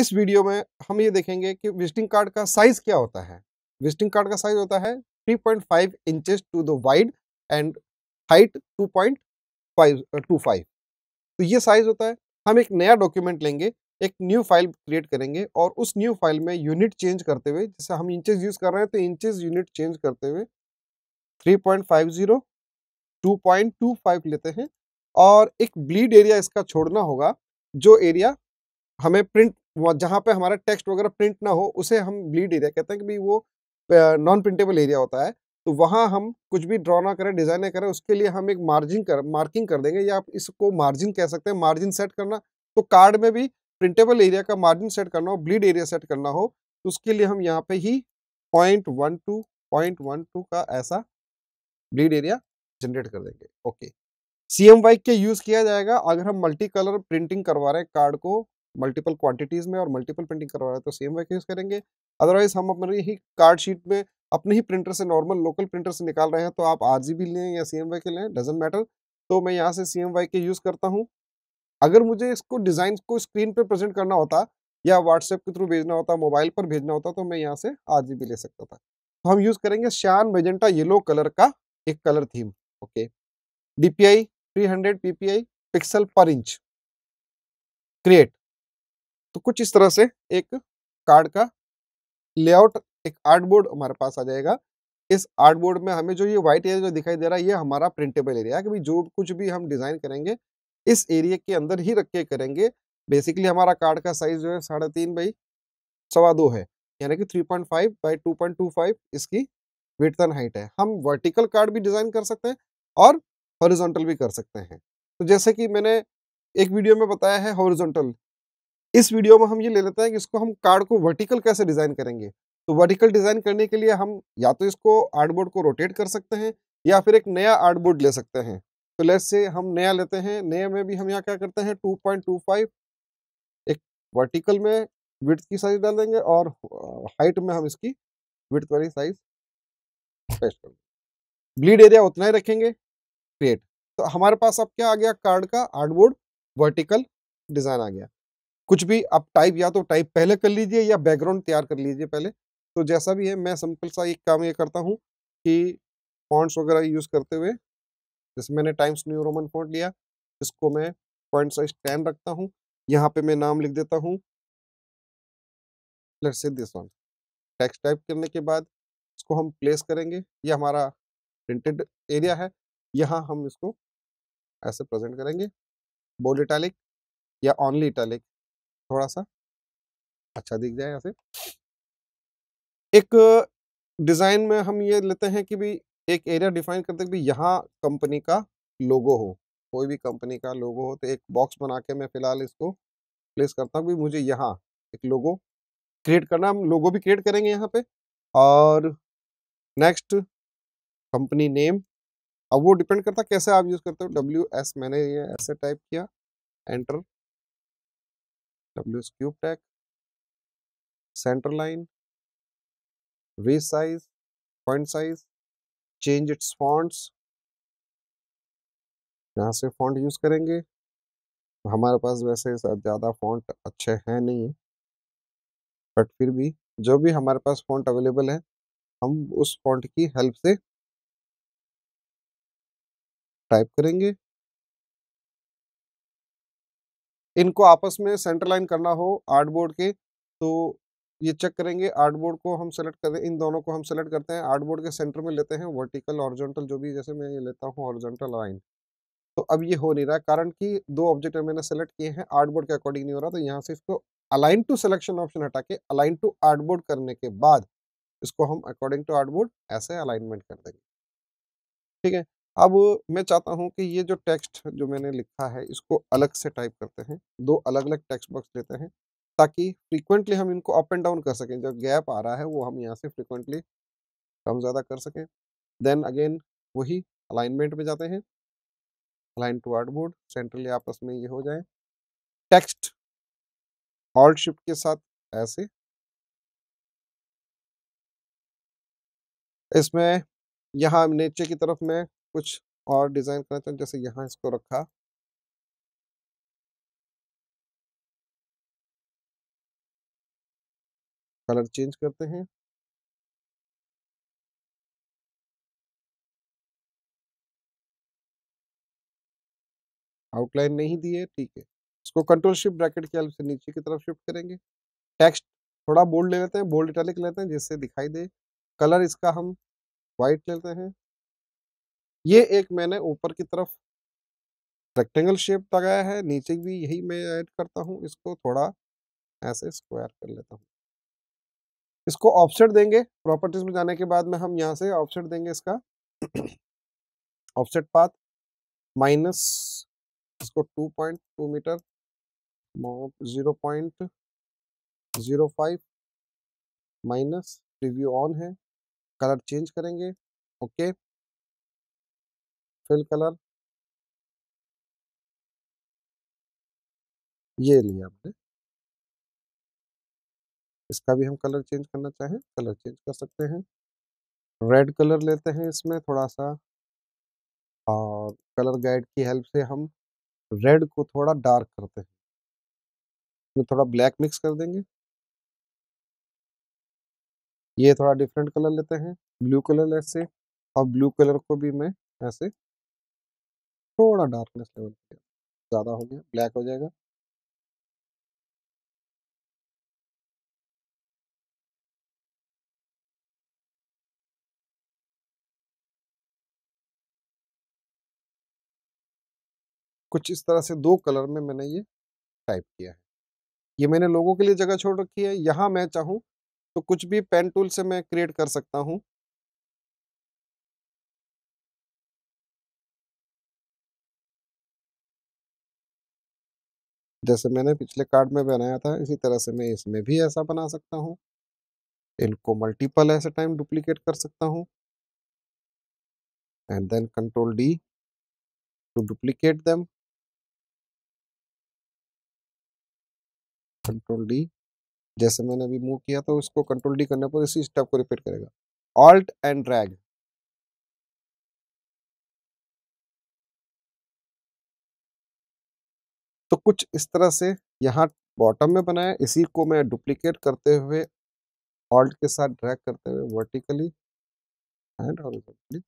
इस वीडियो में हम ये देखेंगे कि विजिटिंग कार्ड का साइज क्या होता है विजिटिंग कार्ड का साइज होता है 3.5 point inches to the wide and height point तो ये साइज होता है हम एक नया डॉक्यूमेंट लेंगे एक न्यू फाइल क्रिएट करेंगे और उस न्यू फाइल में यूनिट चेंज करते हुए जैसे हम इंचेस यूज़ कर रहे हैं तो इंचेस यूनिट चेंज करते हुए 3.50 2.25 लेते हैं और एक ब्लीड एरिया इसका छोड़ना होगा जो एरिया हमें प्रिंट जहाँ पे हमारा टेक्स्ट वगैरह प्रिंट ना हो उसे हम ब्लीड एरिया कहते हैं कि भाई वो नॉन प्रिंटेबल एरिया होता है तो वहाँ हम कुछ भी ड्रॉ ना करें डिज़ाइन ना करें उसके लिए हम एक मार्जिन कर मार्किंग कर देंगे या आप इसको मार्जिन कह सकते हैं मार्जिन सेट करना तो कार्ड में भी प्रिंटेबल एरिया का मार्जिन सेट करना हो ब्लीड एरिया सेट करना हो तो उसके लिए हम यहाँ पे ही point one two point one two का ऐसा ब्लीड एरिया जनरेट कर देंगे ओके सी एम वाई के यूज़ किया जाएगा अगर हम मल्टी कलर प्रिंटिंग करवा रहे हैं कार्ड को मल्टीपल क्वांटिटीज़ में और मल्टीपल प्रिंटिंग करवा रहे हैं तो सेम वर्क यूज़ करेंगे अदरवाइज हम अपने ही कार्ड शीट में अपने ही प्रिंटर से नॉर्मल लोकल प्रिंटर से निकाल रहे हैं तो आप आर भी लें या सी के लें डजेंट मैटर तो मैं यहाँ से सी के यूज़ करता हूँ अगर मुझे इसको डिज़ाइन को स्क्रीन पर प्रेजेंट करना होता या व्हाट्सएप के थ्रू भेजना होता मोबाइल पर भेजना होता तो मैं यहाँ से आर ले सकता था तो हम यूज़ करेंगे श्यान मेजेंटा येलो कलर का एक colour theme okay D P I three hundred P P I pixel per inch create तो कुछ इस तरह से एक कार्ड का लेआउट एक आर्ट बोर्ड हमारे पास आ जाएगा इस आर्ट बोर्ड में हमें जो ये व्हाइट एरिया जो दिखाई दे रहा है ये हमारा प्रिंटेबल एरिया है कि जो कुछ भी हम डिज़ाइन करेंगे इस एरिया के अंदर ही रख के करेंगे बेसिकली हमारा कार्ड का साइज जो है साढ़े तीन बाई सवा दो है यानी कि three point five by two point two five इसकी विटन हाइट है हम वर्टिकल कार्ड भी डिज़ाइन कर सकते हैं और हॉरिजॉन्टल भी कर सकते हैं तो जैसे कि मैंने एक वीडियो में बताया है हॉरिजॉन्टल इस वीडियो में हम ये ले लेते हैं कि इसको हम कार्ड को वर्टिकल कैसे डिज़ाइन करेंगे तो वर्टिकल डिज़ाइन करने के लिए हम या तो इसको आर्टबोर्ड को रोटेट कर सकते हैं या फिर एक नया आर्टबोर्ड ले सकते हैं तो लेट से हम नया लेते हैं नए में भी हम यहाँ क्या करते हैं 2.25 एक वर्टिकल में विथ की साइज डाल देंगे और हाइट में हम इसकी विथ वाली साइज ब्लीड एरिया उतना ही रखेंगे क्रिएट तो हमारे पास अब क्या आ गया कार्ड का आर्टबोर्ड वर्टिकल डिज़ाइन आ गया कुछ भी आप टाइप या तो टाइप पहले कर लीजिए या बैकग्राउंड तैयार कर लीजिए पहले तो जैसा भी है मैं सिंपल सा एक काम ये करता हूँ कि फॉन्ट्स वगैरह यूज़ करते हुए जैसे मैंने टाइम्स न्यू रोमन फॉन्ट लिया इसको मैं पॉइंट साइज टेन रखता हूँ यहाँ पे मैं नाम लिख देता हूँ दिस वन टेक्स्ट टाइप करने के बाद इसको हम प्लेस करेंगे ये हमारा प्रिंटेड एरिया है यहाँ हम इसको ऐसे प्रेजेंट करेंगे बोल्ड इटैलिक या ऑनली इटैलिक थोड़ा सा अच्छा दिख जाए यहाँ से एक डिज़ाइन में हम ये लेते हैं कि भी एक एरिया डिफाइन करते हैं कि यहाँ कंपनी का लोगो हो कोई भी कंपनी का लोगो हो तो एक बॉक्स बना के मैं फ़िलहाल इसको प्लेस करता हूँ कि मुझे यहाँ एक लोगो क्रिएट करना हम लोगो भी क्रिएट करेंगे यहाँ पे और नेक्स्ट कंपनी नेम अब वो डिपेंड करता है कैसे आप यूज़ करते हो डब्ल्यू एस मैंने ये ऐसे टाइप किया enter W cube cube centre line line, size point size change its fonts यहाँ से फॉन्ट यूज़ करेंगे हमारे पास वैसे ज़्यादा फॉन्ट अच्छे हैं नहीं है बट फिर भी जो भी हमारे पास फॉन्ट अवेलेबल है हम उस फॉन्ट की हेल्प से टाइप करेंगे इनको आपस में सेंटर लाइन करना हो आर्ट बोर्ड के तो ये चेक करेंगे आर्ट बोर्ड को हम सेलेक्ट करें इन दोनों को हम सेलेक्ट करते हैं आर्ट बोर्ड के सेंटर में लेते हैं वर्टिकल ऑरिजेंटल जो भी जैसे मैं ये लेता हूँ ऑरिजेंटल लाइन तो अब ये हो नहीं रहा कारण कि दो ऑब्जेक्ट मैंने सेलेक्ट किए हैं आर्ट बोर्ड के अकॉर्डिंग नहीं हो रहा तो यहाँ से इसको अलाइन टू सेलेक्शन ऑप्शन हटा के अलाइन टू आर्ट बोर्ड करने के बाद इसको हम अकॉर्डिंग टू आर्ट बोर्ड ऐसे अलाइनमेंट कर देंगे ठीक है अब मैं चाहता हूँ कि ये जो टेक्स्ट जो मैंने लिखा है इसको अलग से टाइप करते हैं दो अलग अलग टेक्स्ट बॉक्स लेते हैं ताकि फ्रीक्वेंटली हम इनको अप एंड डाउन कर सकें जो गैप आ रहा है वो हम यहाँ से फ्रीक्वेंटली कम ज़्यादा कर सकें देन अगेन वही अलाइनमेंट में जाते हैं align to art board centrally आपस में ये हो जाए टेक्स्ट ऑल्ट शिफ्ट के साथ ऐसे इसमें यहाँ नीचे की तरफ मैं कुछ और डिज़ाइन करना चाहते हैं जैसे यहाँ इसको रखा कलर चेंज करते हैं आउटलाइन नहीं दिए ठीक है इसको कंट्रोल शिफ्ट ब्रैकेट की हेल्प से नीचे की तरफ शिफ्ट करेंगे टेक्स्ट थोड़ा बोल्ड ले लेते हैं बोल्ड इटैलिक लेते हैं जिससे दिखाई दे कलर इसका हम वाइट लेते हैं ये एक मैंने ऊपर की तरफ रेक्टेंगल शेप लगाया है नीचे भी यही मैं ऐड करता हूँ इसको थोड़ा ऐसे स्क्वायर कर लेता हूँ इसको ऑफसेट देंगे प्रॉपर्टीज में जाने के बाद में हम यहाँ से ऑफसेट देंगे इसका ऑफसेट पाथ माइनस इसको 2.2 metre zero point zero five minus review on है कलर चेंज करेंगे ओके okay. फिल कलर ये लिया हमने इसका भी हम कलर चेंज करना चाहें कलर चेंज कर सकते हैं रेड कलर लेते हैं इसमें थोड़ा सा और कलर गाइड की हेल्प से हम रेड को थोड़ा डार्क करते हैं इसमें थोड़ा ब्लैक मिक्स कर देंगे ये थोड़ा डिफरेंट कलर लेते हैं ब्लू कलर ऐसे और ब्लू कलर को भी मैं ऐसे थोड़ा डार्कनेस लेवल ज़्यादा हो गया ब्लैक हो जाएगा कुछ इस तरह से दो कलर में मैंने ये टाइप किया है ये मैंने लोगों के लिए जगह छोड़ रखी है यहां मैं चाहूं तो कुछ भी पेन टूल से मैं क्रिएट कर सकता हूँ जैसे मैंने पिछले कार्ड में बनाया था इसी तरह से मैं इसमें भी ऐसा बना सकता हूँ इनको मल्टीपल ऐसे टाइम डुप्लीकेट कर सकता हूँ and then control D to duplicate them control D जैसे मैंने अभी मूव किया तो उसको कंट्रोल डी करने पर इसी स्टेप को रिपीट करेगा ऑल्ट एंड ड्रैग कुछ इस तरह से यहाँ बॉटम में बनाया इसी को मैं डुप्लीकेट करते हुए ऑल्ट के साथ ड्रैग करते हुए vertically and horizontally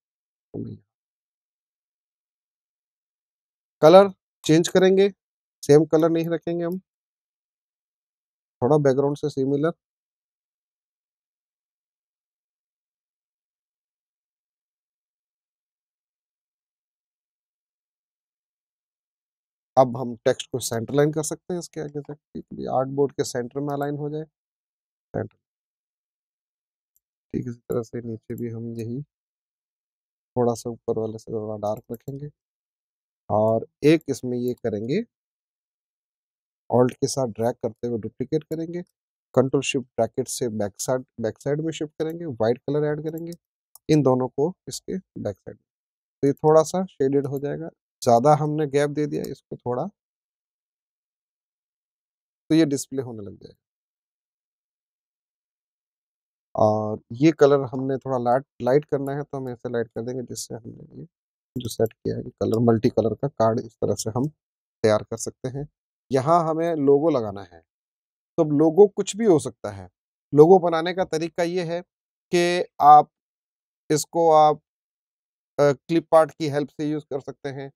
colour change करेंगे सेम कलर नहीं रखेंगे हम थोड़ा बैकग्राउंड से सिमिलर अब हम टेक्स्ट को सेंटर लाइन कर सकते हैं इसके आगे तक आर्ट बोर्ड के सेंटर में अलाइन हो जाए सेंटर ठीक इसी तरह से नीचे भी हम यही थोड़ा सा ऊपर वाले से थोड़ा डार्क रखेंगे और एक इसमें ये करेंगे ऑल्ट के साथ ड्रैग करते हुए डुप्लीकेट करेंगे कंट्रोल शिफ्ट ब्रैकेट से बैक साइड बैक साइड में शिफ्ट करेंगे वाइट कलर ऐड करेंगे इन दोनों को इसके बैक साइड तो ये थोड़ा सा शेडेड हो जाएगा ज़्यादा हमने गैप दे दिया इसको थोड़ा तो ये डिस्प्ले होने लग जाएगा और ये कलर हमने थोड़ा लाइट लाइट करना है तो हम ऐसे लाइट कर देंगे जिससे हमने ये जो सेट किया है कलर मल्टी कलर का कार्ड इस तरह से हम तैयार कर सकते हैं यहाँ हमें लोगो लगाना है तो लोगो कुछ भी हो सकता है लोगो बनाने का तरीका ये है कि आप इसको आप क्लिप आर्ट की हेल्प से यूज़ कर सकते हैं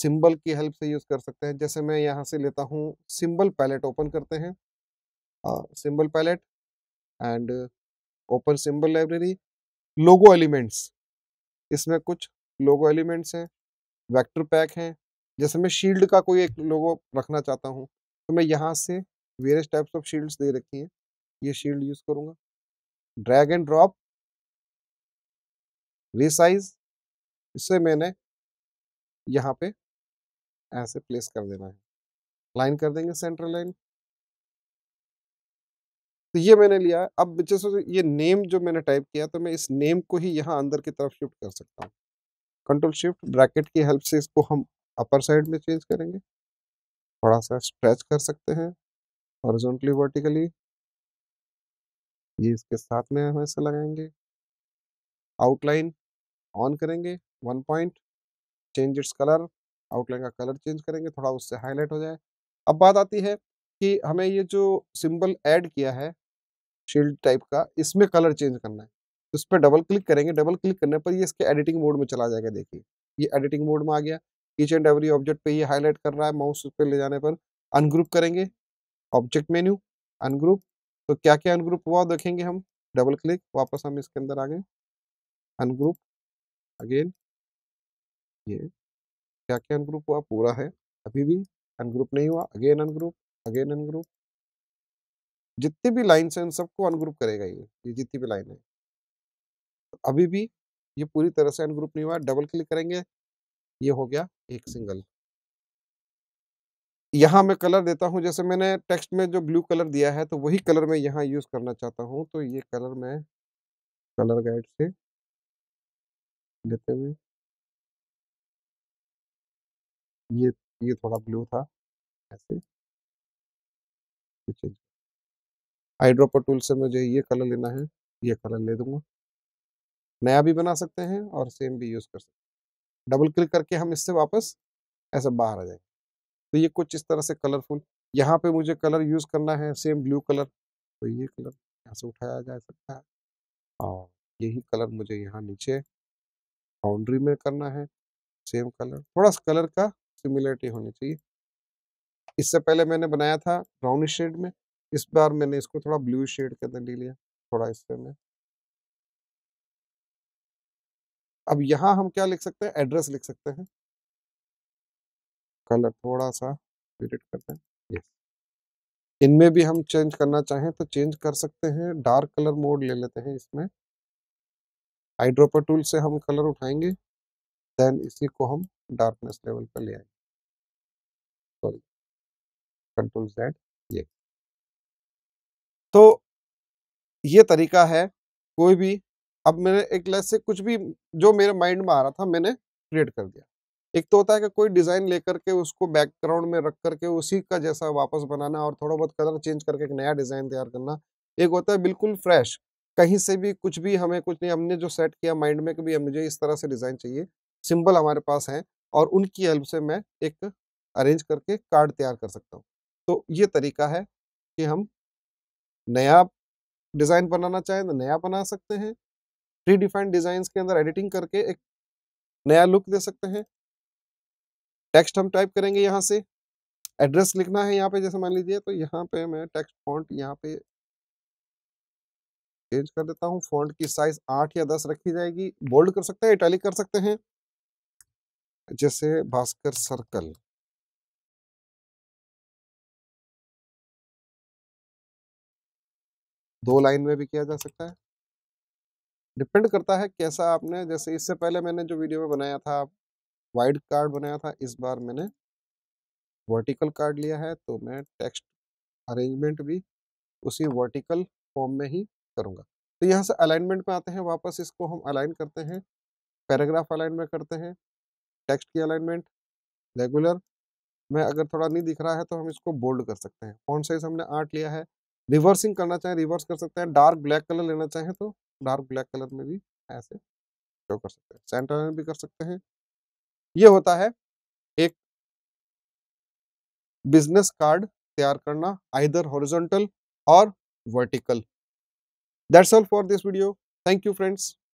सिंबल की हेल्प से यूज़ कर सकते हैं जैसे मैं यहाँ से लेता हूँ सिंबल पैलेट ओपन करते हैं symbol palette and open symbol library logo elements इसमें कुछ लोगो एलिमेंट्स हैं वेक्टर पैक हैं जैसे मैं शील्ड का कोई एक लोगो रखना चाहता हूँ तो मैं यहाँ से वेरियस टाइप्स ऑफ शील्ड्स दे रखी हैं ये शील्ड यूज़ करूँगा ड्रैग एंड ड्रॉप रिसाइज इससे मैंने यहाँ पे ऐसे प्लेस कर देना है लाइन कर देंगे सेंटर लाइन तो ये मैंने लिया है अब जैसे ये नेम जो मैंने टाइप किया तो मैं इस नेम को ही यहाँ अंदर की तरफ शिफ्ट कर सकता हूँ कंट्रोल शिफ्ट ब्रैकेट की हेल्प से इसको हम अपर साइड में चेंज करेंगे थोड़ा सा स्ट्रेच कर सकते हैं हॉरिजॉन्टली वर्टिकली ये इसके साथ में हम ऐसे लगाएंगे आउटलाइन ऑन करेंगे one point change its colour outline का कलर चेंज करेंगे थोड़ा उससे हाईलाइट हो जाए अब बात आती है कि हमें ये जो सिंबल ऐड किया है शील्ड टाइप का इसमें कलर चेंज करना है तो इस पर डबल क्लिक करेंगे डबल क्लिक करने पर ये इसके एडिटिंग मोड में चला जाएगा देखिए ये एडिटिंग मोड में आ गया ईच एंड एवरी ऑब्जेक्ट पे ये हाईलाइट कर रहा है माउस पे ले जाने पर अनग्रुप करेंगे ऑब्जेक्ट मेन्यू अनग्रुप तो क्या क्या अनग्रुप हुआ देखेंगे हम डबल क्लिक वापस हम इसके अंदर आ गए अनग्रुप अगेन ये क्या क्या अनग्रुप हुआ पूरा है अभी भी अनग्रुप नहीं हुआ अगेन अनग्रुप अगेन अनग्रुप जितनी भी लाइन्स हैं उन सबको अनग्रुप करेगा ये ये जितनी भी लाइन है अभी भी ये पूरी तरह से अनग्रुप नहीं हुआ डबल क्लिक करेंगे ये हो गया एक सिंगल यहाँ मैं कलर देता हूँ जैसे मैंने टेक्स्ट में जो ब्लू कलर दिया है तो वही कलर मैं यहाँ यूज़ करना चाहता हूँ तो ये कलर मैं कलर गाइड से लेते हुए ये ये थोड़ा ब्लू था ऐसे हाइड्रोपर टूल से मुझे ये कलर लेना है ये कलर ले दूंगा नया भी बना सकते हैं और सेम भी यूज़ कर सकते हैं डबल क्लिक करके हम इससे वापस ऐसे बाहर आ जाएंगे तो ये कुछ इस तरह से कलरफुल यहाँ पे मुझे कलर यूज़ करना है सेम ब्लू कलर तो ये कलर यहाँ से उठाया जा सकता है और यही कलर मुझे यहाँ नीचे बाउंड्री में करना है सेम कलर थोड़ा सा कलर का सिमिलरिटी होनी चाहिए इससे पहले मैंने बनाया था ब्राउनिश शेड में इस बार मैंने इसको थोड़ा ब्लू शेड के अंदर ले लिया थोड़ा इससे में अब यहाँ हम क्या लिख सकते हैं एड्रेस लिख सकते हैं कलर थोड़ा सा एडिट करते हैं इनमें भी हम चेंज करना चाहें तो चेंज कर सकते हैं डार्क कलर मोड ले लेते हैं इसमें हाइड्रोपर टूल से हम कलर उठाएंगे देन इसी को हम डार्कनेस लेवल पर ले आएंगे सॉरी कंट्रोल जेड ये तो ये तरीका है कोई भी अब मैंने एक लेस से कुछ भी जो मेरे माइंड में आ रहा था मैंने क्रिएट कर दिया एक तो होता है कि कोई डिज़ाइन लेकर के उसको बैकग्राउंड में रख करके उसी का जैसा वापस बनाना और थोड़ा बहुत कलर चेंज करके एक नया डिज़ाइन तैयार करना एक होता है बिल्कुल फ्रेश कहीं से भी कुछ भी हमें कुछ नहीं हमने जो सेट किया माइंड में कि भी मुझे इस तरह से डिज़ाइन चाहिए सिंबल हमारे पास हैं और उनकी हेल्प से मैं एक अरेंज करके कार्ड तैयार कर सकता हूँ तो ये तरीका है कि हम नया डिज़ाइन बनाना चाहें तो नया बना सकते हैं प्री डिफाइंड डिज़ाइन के अंदर एडिटिंग करके एक नया लुक दे सकते हैं टेक्स्ट हम टाइप करेंगे यहाँ से एड्रेस लिखना है यहाँ पे जैसे मान लीजिए तो यहाँ पे मैं टेक्स्ट फॉन्ट यहाँ पे चेंज कर देता हूँ फॉन्ट की साइज आठ या दस रखी जाएगी बोल्ड कर सकते हैं इटैलिक कर सकते हैं जैसे भास्कर सर्कल दो लाइन में भी किया जा सकता है डिपेंड करता है कैसा आपने जैसे इससे पहले मैंने जो वीडियो में बनाया था वाइड कार्ड बनाया था इस बार मैंने वर्टिकल कार्ड लिया है तो मैं टेक्स्ट अरेंजमेंट भी उसी वर्टिकल फॉर्म में ही करूंगा तो यहाँ से अलाइनमेंट में आते हैं वापस इसको हम अलाइन करते हैं पैराग्राफ अलाइन में करते हैं टेक्स्ट की अलाइनमेंट रेगुलर में अगर थोड़ा नहीं दिख रहा है तो हम इसको बोल्ड कर सकते हैं फॉन्ट साइज हमने आठ लिया है रिवर्सिंग करना चाहें रिवर्स कर सकते हैं डार्क ब्लैक कलर लेना चाहें तो डार्क ब्लैक कलर में भी ऐसे शो कर सकते हैं सेंटर में भी कर सकते हैं ये होता है एक बिजनेस कार्ड तैयार करना आइदर हॉरिजॉन्टल और vertical that's all for this video thank you friends